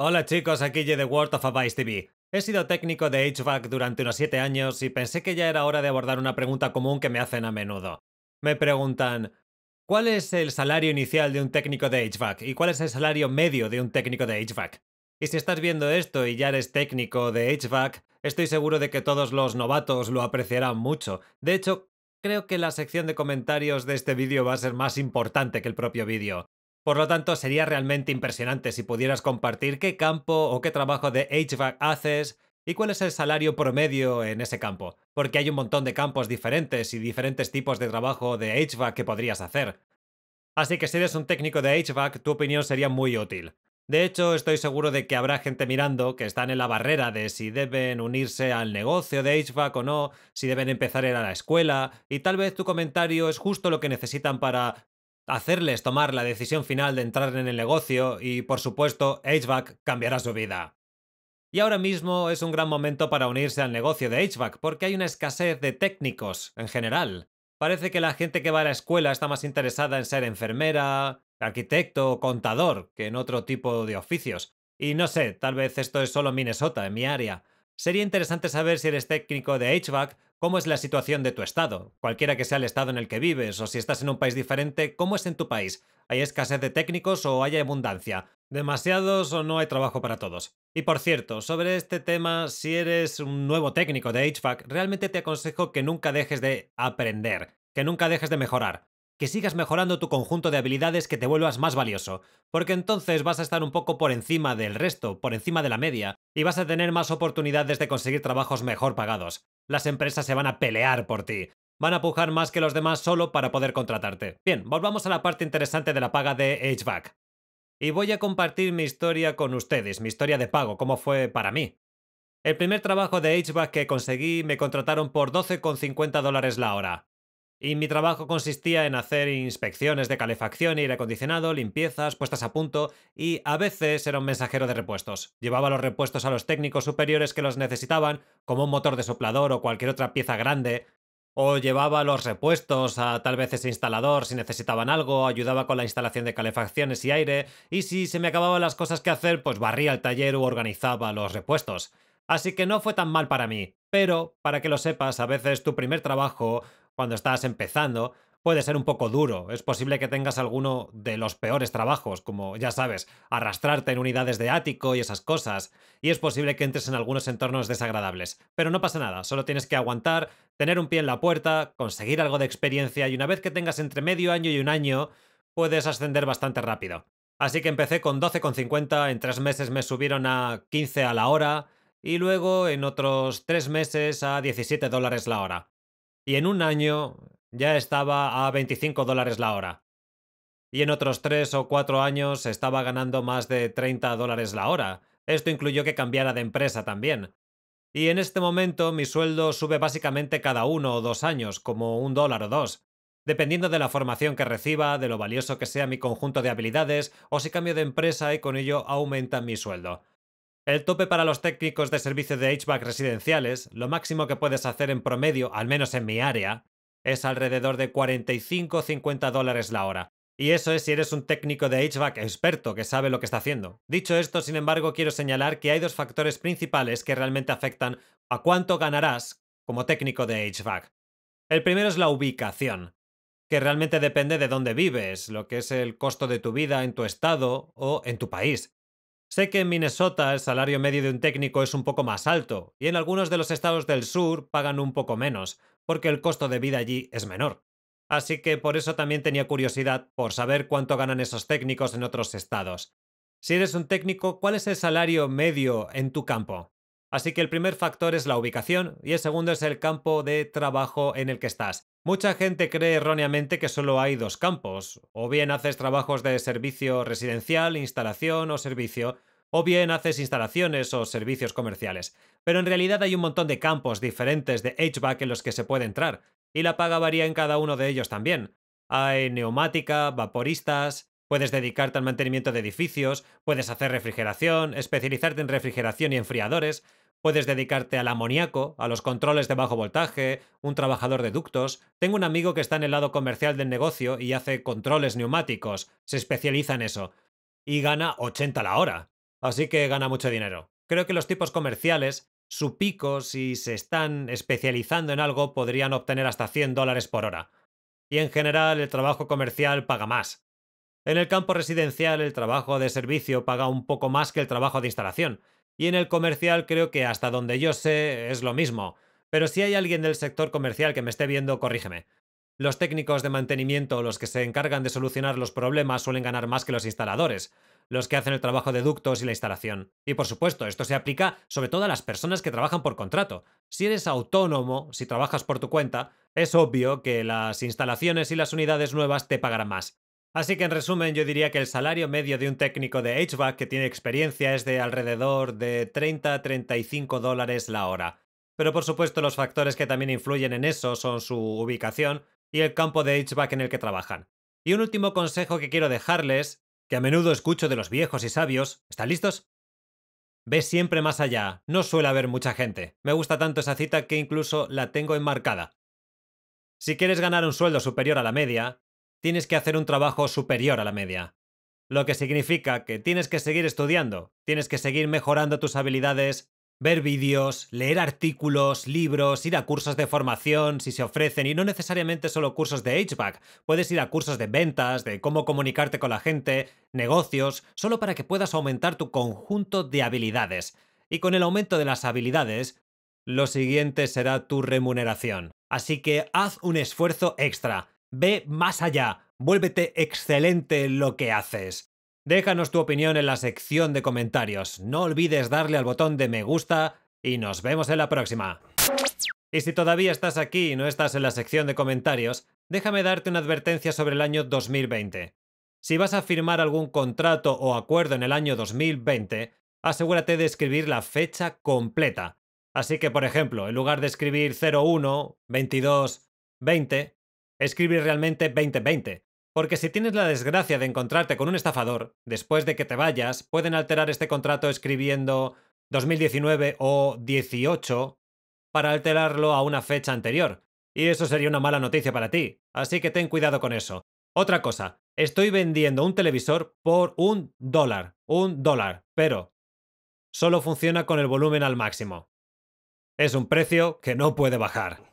Hola chicos, aquí The de World of Advice TV. He sido técnico de HVAC durante unos 7 años y pensé que ya era hora de abordar una pregunta común que me hacen a menudo. Me preguntan, ¿cuál es el salario inicial de un técnico de HVAC y cuál es el salario medio de un técnico de HVAC? Y si estás viendo esto y ya eres técnico de HVAC, estoy seguro de que todos los novatos lo apreciarán mucho. De hecho, creo que la sección de comentarios de este vídeo va a ser más importante que el propio vídeo. Por lo tanto, sería realmente impresionante si pudieras compartir qué campo o qué trabajo de HVAC haces y cuál es el salario promedio en ese campo, porque hay un montón de campos diferentes y diferentes tipos de trabajo de HVAC que podrías hacer. Así que si eres un técnico de HVAC, tu opinión sería muy útil. De hecho, estoy seguro de que habrá gente mirando que están en la barrera de si deben unirse al negocio de HVAC o no, si deben empezar a ir a la escuela, y tal vez tu comentario es justo lo que necesitan para hacerles tomar la decisión final de entrar en el negocio y, por supuesto, HVAC cambiará su vida. Y ahora mismo es un gran momento para unirse al negocio de HVAC porque hay una escasez de técnicos en general. Parece que la gente que va a la escuela está más interesada en ser enfermera, arquitecto o contador que en otro tipo de oficios. Y no sé, tal vez esto es solo Minnesota, en mi área. Sería interesante saber si eres técnico de HVAC, cómo es la situación de tu estado, cualquiera que sea el estado en el que vives, o si estás en un país diferente, cómo es en tu país. ¿Hay escasez de técnicos o hay abundancia? ¿Demasiados o no hay trabajo para todos? Y por cierto, sobre este tema, si eres un nuevo técnico de HVAC, realmente te aconsejo que nunca dejes de aprender, que nunca dejes de mejorar que sigas mejorando tu conjunto de habilidades que te vuelvas más valioso, porque entonces vas a estar un poco por encima del resto, por encima de la media, y vas a tener más oportunidades de conseguir trabajos mejor pagados. Las empresas se van a pelear por ti. Van a pujar más que los demás solo para poder contratarte. Bien, volvamos a la parte interesante de la paga de HVAC. Y voy a compartir mi historia con ustedes, mi historia de pago, cómo fue para mí. El primer trabajo de HVAC que conseguí me contrataron por 12,50 dólares la hora. Y mi trabajo consistía en hacer inspecciones de calefacción y aire acondicionado, limpiezas, puestas a punto y a veces era un mensajero de repuestos. Llevaba los repuestos a los técnicos superiores que los necesitaban, como un motor de soplador o cualquier otra pieza grande, o llevaba los repuestos a tal vez ese instalador si necesitaban algo, ayudaba con la instalación de calefacciones y aire, y si se me acababan las cosas que hacer, pues barría el taller u organizaba los repuestos. Así que no fue tan mal para mí, pero, para que lo sepas, a veces tu primer trabajo cuando estás empezando, puede ser un poco duro. Es posible que tengas alguno de los peores trabajos, como ya sabes, arrastrarte en unidades de ático y esas cosas, y es posible que entres en algunos entornos desagradables. Pero no pasa nada, solo tienes que aguantar, tener un pie en la puerta, conseguir algo de experiencia y una vez que tengas entre medio año y un año, puedes ascender bastante rápido. Así que empecé con 12,50, en tres meses me subieron a 15 a la hora y luego en otros tres meses a 17 dólares la hora y en un año ya estaba a 25 dólares la hora. Y en otros tres o cuatro años estaba ganando más de 30 dólares la hora. Esto incluyó que cambiara de empresa también. Y en este momento mi sueldo sube básicamente cada uno o dos años, como un dólar o dos, dependiendo de la formación que reciba, de lo valioso que sea mi conjunto de habilidades, o si cambio de empresa y con ello aumenta mi sueldo. El tope para los técnicos de servicio de HVAC residenciales, lo máximo que puedes hacer en promedio, al menos en mi área, es alrededor de 45 o 50 dólares la hora. Y eso es si eres un técnico de HVAC experto que sabe lo que está haciendo. Dicho esto, sin embargo, quiero señalar que hay dos factores principales que realmente afectan a cuánto ganarás como técnico de HVAC. El primero es la ubicación, que realmente depende de dónde vives, lo que es el costo de tu vida en tu estado o en tu país. Sé que en Minnesota el salario medio de un técnico es un poco más alto y en algunos de los estados del sur pagan un poco menos, porque el costo de vida allí es menor. Así que por eso también tenía curiosidad por saber cuánto ganan esos técnicos en otros estados. Si eres un técnico, ¿cuál es el salario medio en tu campo? Así que el primer factor es la ubicación y el segundo es el campo de trabajo en el que estás. Mucha gente cree erróneamente que solo hay dos campos, o bien haces trabajos de servicio residencial, instalación o servicio, o bien haces instalaciones o servicios comerciales. Pero en realidad hay un montón de campos diferentes de HVAC en los que se puede entrar, y la paga varía en cada uno de ellos también. Hay neumática, vaporistas, puedes dedicarte al mantenimiento de edificios, puedes hacer refrigeración, especializarte en refrigeración y enfriadores, Puedes dedicarte al amoníaco, a los controles de bajo voltaje, un trabajador de ductos. Tengo un amigo que está en el lado comercial del negocio y hace controles neumáticos, se especializa en eso. Y gana 80 la hora. Así que gana mucho dinero. Creo que los tipos comerciales, su pico, si se están especializando en algo, podrían obtener hasta 100 dólares por hora. Y en general el trabajo comercial paga más. En el campo residencial el trabajo de servicio paga un poco más que el trabajo de instalación y en el comercial creo que hasta donde yo sé es lo mismo. Pero si hay alguien del sector comercial que me esté viendo, corrígeme. Los técnicos de mantenimiento los que se encargan de solucionar los problemas suelen ganar más que los instaladores, los que hacen el trabajo de ductos y la instalación. Y por supuesto, esto se aplica sobre todo a las personas que trabajan por contrato. Si eres autónomo, si trabajas por tu cuenta, es obvio que las instalaciones y las unidades nuevas te pagarán más. Así que en resumen yo diría que el salario medio de un técnico de HVAC que tiene experiencia es de alrededor de 30 a 35 dólares la hora. Pero por supuesto los factores que también influyen en eso son su ubicación y el campo de HVAC en el que trabajan. Y un último consejo que quiero dejarles, que a menudo escucho de los viejos y sabios, ¿están listos? Ve siempre más allá, no suele haber mucha gente. Me gusta tanto esa cita que incluso la tengo enmarcada. Si quieres ganar un sueldo superior a la media, tienes que hacer un trabajo superior a la media. Lo que significa que tienes que seguir estudiando, tienes que seguir mejorando tus habilidades, ver vídeos, leer artículos, libros, ir a cursos de formación si se ofrecen y no necesariamente solo cursos de HVAC, puedes ir a cursos de ventas, de cómo comunicarte con la gente, negocios, solo para que puedas aumentar tu conjunto de habilidades. Y con el aumento de las habilidades, lo siguiente será tu remuneración. Así que haz un esfuerzo extra. Ve más allá, vuélvete excelente en lo que haces. Déjanos tu opinión en la sección de comentarios. No olvides darle al botón de me gusta y nos vemos en la próxima. Y si todavía estás aquí y no estás en la sección de comentarios, déjame darte una advertencia sobre el año 2020. Si vas a firmar algún contrato o acuerdo en el año 2020, asegúrate de escribir la fecha completa. Así que, por ejemplo, en lugar de escribir 01, 22, 20, escribir realmente 2020, porque si tienes la desgracia de encontrarte con un estafador, después de que te vayas, pueden alterar este contrato escribiendo 2019 o 18 para alterarlo a una fecha anterior. Y eso sería una mala noticia para ti, así que ten cuidado con eso. Otra cosa, estoy vendiendo un televisor por un dólar, un dólar, pero solo funciona con el volumen al máximo. Es un precio que no puede bajar.